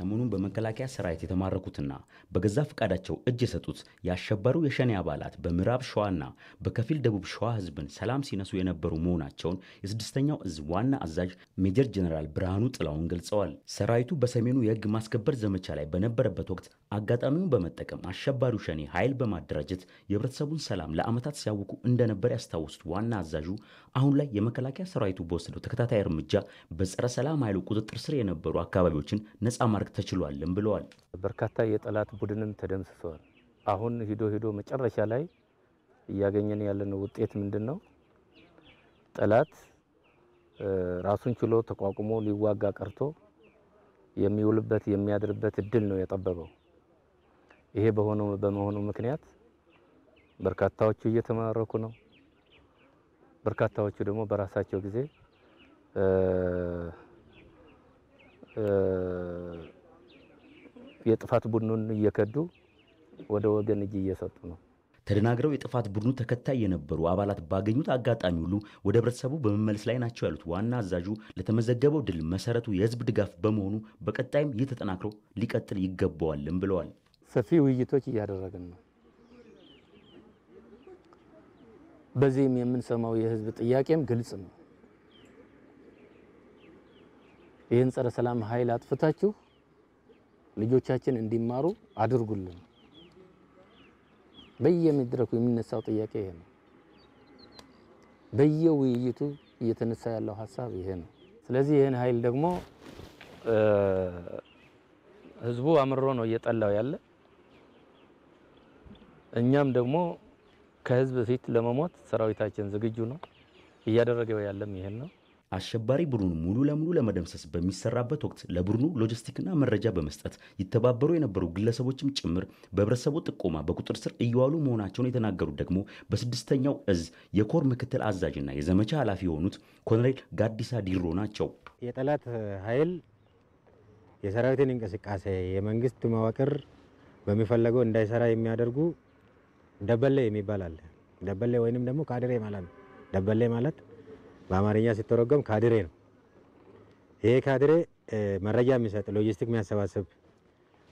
ሰሞኑን በመከላከያ ሰራዊት የተማረኩትና በገዛ ፈቃዳቸው እጅ የሰጡት ያሸበሩ የሸኔ አባላት በምዕራብ ሸዋና በከፊል ደቡብ ሸዋ ህዝብን ሰላም ሲነሱ የነበሩ መሆናቸውን የስድስተኛው እዝ ዋና አዛዥ ሜጀር ጀነራል ብርሃኑ ጥላውን ገልጸዋል። ሰራዊቱ በሰሜኑ የህግ ማስከበር ዘመቻ ላይ በነበረበት ወቅት አጋጣሚውን በመጠቀም አሸባሪው ሸኔ ኃይል በማደራጀት የህብረተሰቡን ሰላም ለዓመታት ሲያውኩ እንደነበር ያስታወሱት ዋና አዛዡ አሁን ላይ የመከላከያ ሰራዊቱ በወሰደው ተከታታይ እርምጃ በጸረ ሰላም ኃይሉ ቁጥጥር ስር የነበሩ አካባቢዎችን ነጻ ማድረግ ተችሏልም ብለዋል። በርካታ የጠላት ቡድንም ተደምስሰዋል። አሁን ሂዶ ሂዶ መጨረሻ ላይ እያገኘን ያለነው ውጤት ምንድን ነው? ጠላት ራሱን ችሎ ተቋቁሞ ሊዋጋ ቀርቶ የሚውልበት የሚያድርበት እድል ነው የጠበበው። ይሄ በሆነ በመሆኑ ምክንያት በርካታዎቹ እየተማረኩ ነው። በርካታዎቹ ደግሞ በራሳቸው ጊዜ የጥፋት ቡድኑን እየከዱ ወደ ወገን እጅ እየሰጡ ነው። ተደናግረው የጥፋት ቡድኑ ተከታይ የነበሩ አባላት ባገኙት አጋጣሚ ሁሉ ወደ ህብረተሰቡ በመመለስ ላይ ናቸው ያሉት ዋና አዛዡ፣ ለተመዘገበው ድል መሰረቱ የህዝብ ድጋፍ በመሆኑ በቀጣይም ይህ ተጠናክሮ ሊቀጥል ይገባዋልም ብለዋል። ሰፊ ውይይቶች እያደረግን ነው። በዚህም የምንሰማው የህዝብ ጥያቄም ግልጽ ነው። ይህን ጸረ ሰላም ኃይል አጥፍታችሁ ልጆቻችን እንዲማሩ አድርጉልን። በየመድረኩ የሚነሳው ጥያቄ ይሄ ነው። በየውይይቱ እየተነሳ ያለው ሀሳብ ይሄ ነው። ስለዚህ ይህን ኃይል ደግሞ ህዝቡ አምሮ ነው እየጠላው ያለ። እኛም ደግሞ ከህዝብ ፊት ለመሞት ሰራዊታችን ዝግጁ ነው። እያደረገው ያለም ይሄን ነው። አሸባሪ ቡድኑ ሙሉ ለሙሉ ለመደምሰስ በሚሰራበት ወቅት ለቡድኑ ሎጂስቲክና መረጃ በመስጠት ይተባበሩ የነበሩ ግለሰቦችም ጭምር በህብረተሰቡ ጥቆማ በቁጥር ስር እየዋሉ መሆናቸውን የተናገሩት ደግሞ በስድስተኛው እዝ የኮር ምክትል አዛዥና የዘመቻ ኃላፊ የሆኑት ኮሎኔል ጋዲሳ ዲሮ ናቸው። የጠላት ኃይል የሰራዊትን እንቅስቃሴ የመንግስት መዋቅር በሚፈለገው እንዳይሰራ የሚያደርጉ ደበሌ የሚባል አለ። ደበሌ ወይንም ደግሞ ካድሬ ማለት ነው። ደበሌ ማለት በአማርኛ ሲተረጎም ካድሬ ነው። ይሄ ካድሬ መረጃ የሚሰጥ ሎጂስቲክ የሚያሰባስብ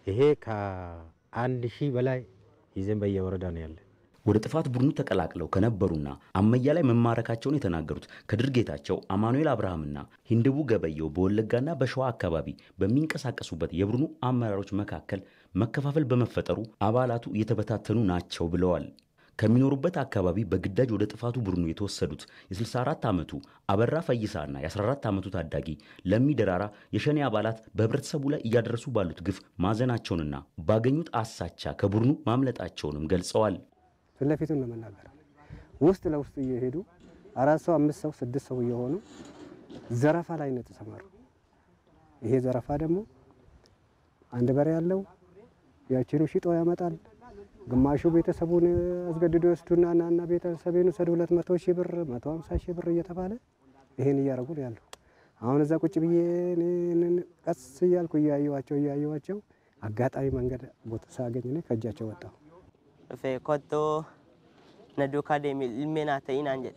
ይሄ ከአንድ ሺህ በላይ ይዘን በየወረዳ ነው ያለ። ወደ ጥፋት ቡድኑ ተቀላቅለው ከነበሩና አመያ ላይ መማረካቸውን የተናገሩት ከድርጌታቸው አማኑኤል አብርሃምና ሂንድቡ ገበየው በወለጋና በሸዋ አካባቢ በሚንቀሳቀሱበት የቡድኑ አመራሮች መካከል መከፋፈል በመፈጠሩ አባላቱ እየተበታተኑ ናቸው ብለዋል። ከሚኖሩበት አካባቢ በግዳጅ ወደ ጥፋቱ ቡድኑ የተወሰዱት የ64 ዓመቱ አበራ ፈይሳና የ14 ዓመቱ ታዳጊ ለሚደራራ የሸኔ አባላት በህብረተሰቡ ላይ እያደረሱ ባሉት ግፍ ማዘናቸውንና ባገኙት አሳቻ ከቡድኑ ማምለጣቸውንም ገልጸዋል። ፊትለፊቱን ለመናገር ውስጥ ለውስጥ እየሄዱ አራት ሰው፣ አምስት ሰው፣ ስድስት ሰው እየሆኑ ዘረፋ ላይ ነው የተሰማሩ። ይሄ ዘረፋ ደግሞ አንድ በሬ ያለው ያችኑ ሽጦ ያመጣል ግማሹ ቤተሰቡን አስገድዶ ይወስዱና እናና ቤተሰቤን ውሰድ ሁለት መቶ ሺህ ብር መቶ ሀምሳ ሺህ ብር እየተባለ ይሄን እያደረጉ ነው ያለው። አሁን እዛ ቁጭ ብዬ ቀስ እያልኩ እያየዋቸው እያየዋቸው አጋጣሚ መንገድ ቦታ ሳገኝ እኔ ከእጃቸው ወጣሁ። ፌ ኮቶ ነዱካደ የሚል ልሜናተ ኢናንጀ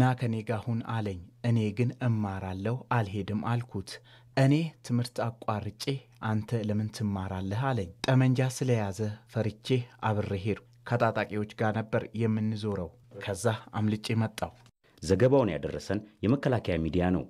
ና ከኔ ጋር ሁን አለኝ። እኔ ግን እማራለሁ አልሄድም አልኩት። እኔ ትምህርት አቋርጬ አንተ ለምን ትማራለህ አለኝ። ጠመንጃ ስለያዘ ፈርቼ አብሬ ሄድኩ። ከታጣቂዎች ጋር ነበር የምንዞረው። ከዛ አምልጬ መጣሁ። ዘገባውን ያደረሰን የመከላከያ ሚዲያ ነው።